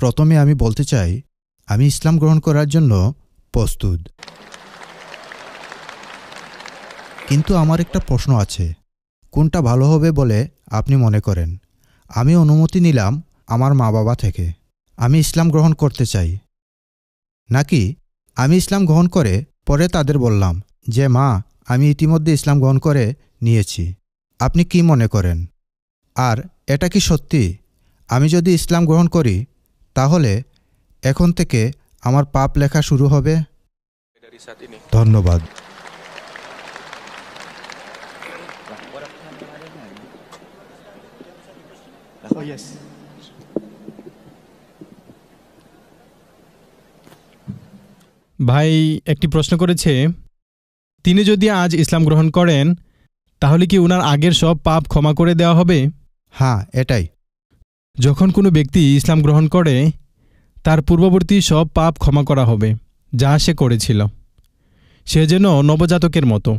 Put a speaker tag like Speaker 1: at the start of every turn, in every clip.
Speaker 1: প্রথমে আমি বলতে চাই আমি ইসলাম গ্রহণ করার জন্য প্রস্তুত কিন্তু আমার একটা প্রশ্ন আছে কোনটা ভালো হবে বলে আপনি মনে করেন আমি অনুমতি নিলাম আমার মা বাবা থেকে আমি ইসলাম গ্রহণ করতে চাই নাকি আমি ইসলাম গ্রহণ করে পরে তাদের বললাম যে মা আমি ইতিমধ্যে ইসলাম গ্রহণ করে নিয়েছি আপনি কি মনে করেন আর এটা কি সত্যি আমি যদি ইসলাম গ্রহণ করি তাহলে এখন থেকে আমার পাপ লেখা শুরু হবে ধন্যবাদ oh,
Speaker 2: ভাই একটি প্রশ্ন করেছে তিনি যদি আজ ইসলাম গ্রহণ করেন তাহলে কি উনার আগের সব পাপ ক্ষমা করে দেওয়া হবে হ্যাঁ এটাই যখন কোনো ব্যক্তি ইসলাম গ্রহণ করে তার পূর্ববর্তী সব পাপ ক্ষমা করা হবে যা সে করেছিল সে যেন নবজাতকের মতো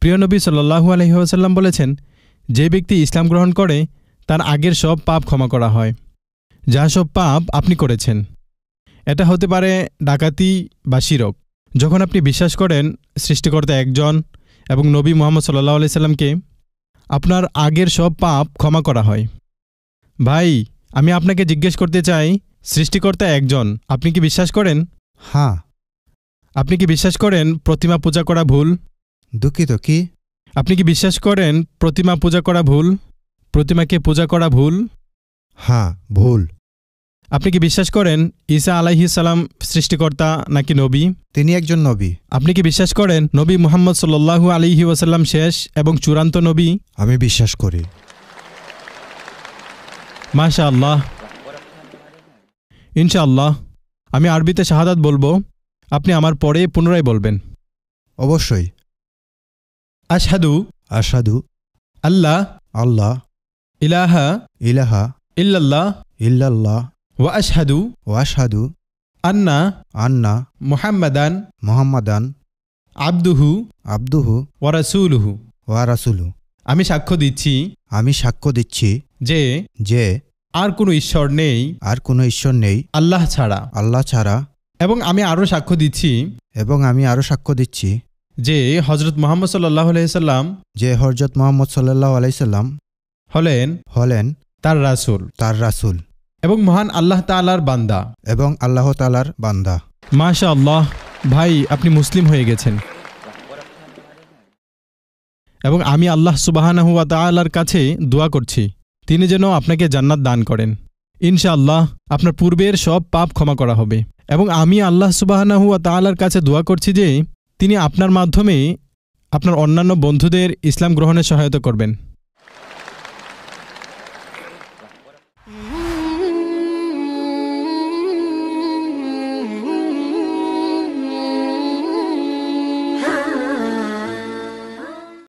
Speaker 2: প্রিয়নবী সাল্লাহু আলহিহাসাল্লাম বলেছেন যে ব্যক্তি ইসলাম গ্রহণ করে তার আগের সব পাপ ক্ষমা করা হয় যা সব পাপ আপনি করেছেন এটা হতে পারে ডাকাতি বা শিরক যখন আপনি বিশ্বাস করেন সৃষ্টিকর্তা একজন এবং নবী মোহাম্মদ সাল্লাহ আলাইসাল্লামকে আপনার আগের সব পাপ ক্ষমা করা হয় ভাই আমি আপনাকে জিজ্ঞেস করতে চাই সৃষ্টিকর্তা একজন আপনি কি বিশ্বাস করেন হ্যাঁ আপনি কি বিশ্বাস করেন প্রতিমা পূজা করা ভুল দুঃখিত কি আপনি কি বিশ্বাস করেন প্রতিমা পূজা করা ভুল প্রতিমাকে পূজা করা ভুল
Speaker 1: হ্যাঁ ভুল
Speaker 2: আপনি কি বিশ্বাস করেন ঈসা আলাহি সালাম সৃষ্টিকর্তা নাকি নবী তিনি একজন নবী আপনি কি বিশ্বাস করেন নবী মুহাম্মদ সাল্লু আলিহি ওয়াসাল্লাম শেষ এবং চূড়ান্ত নবী
Speaker 1: আমি বিশ্বাস করি
Speaker 2: মাশা আল্লাহ ইনশাআল্লাহ আমি আরবিতে শাহাদাত বলবো আপনি আমার পরে পুনরায় বলবেন অবশ্যই আসাদু আসাদু আল্লাহ আল্লাহ ইলাহা ইলাহা ইল্লাল্লাহ ইল্লাল্লাহ ওয়া আশহাদু ওয়া আশহাদু আন্না আন্না মুহাম্মাদান মুহাম্মাদান আব্দুহু আব্দুহু ওয়া রাসূলুহু ওয়া রাসূলুহু আমি সাক্ষ্য দিচ্ছি আমি সাক্ষ্য দিচ্ছি যে যে আর কোনো ঈশ্বর নেই আর কোনো ঈশ্বর নেই আল্লাহ ছাড়া আল্লাহ ছাড়া এবং আমি আরও সাক্ষ্য দিচ্ছি এবং আমি আরও সাক্ষ্য দিচ্ছি যে হজরত মোহাম্মদ সাল্লাহ আলাইসাল্লাম যে হজরত মোহাম্মদ সাল্লাহ আলাইসাল্লাম হলেন হলেন তার রাসুল তার রাসুল এবং মহান আল্লাহ তালার বান্দা এবং আল্লাহ তালার বান্দা মাশা আল্লাহ ভাই আপনি মুসলিম হয়ে গেছেন এবং আমি আল্লাহ সুবাহানাহুয়া তাআলার কাছে দোয়া করছি তিনি যেন আপনাকে জান্নাত দান করেন ইনশাআল্লাহ আপনার পূর্বের সব পাপ ক্ষমা করা হবে এবং আমি আল্লাহ সুবাহানাহুয়া তাআলার কাছে দোয়া করছি যে তিনি আপনার মাধ্যমে আপনার অন্যান্য বন্ধুদের ইসলাম গ্রহণে সহায়তা করবেন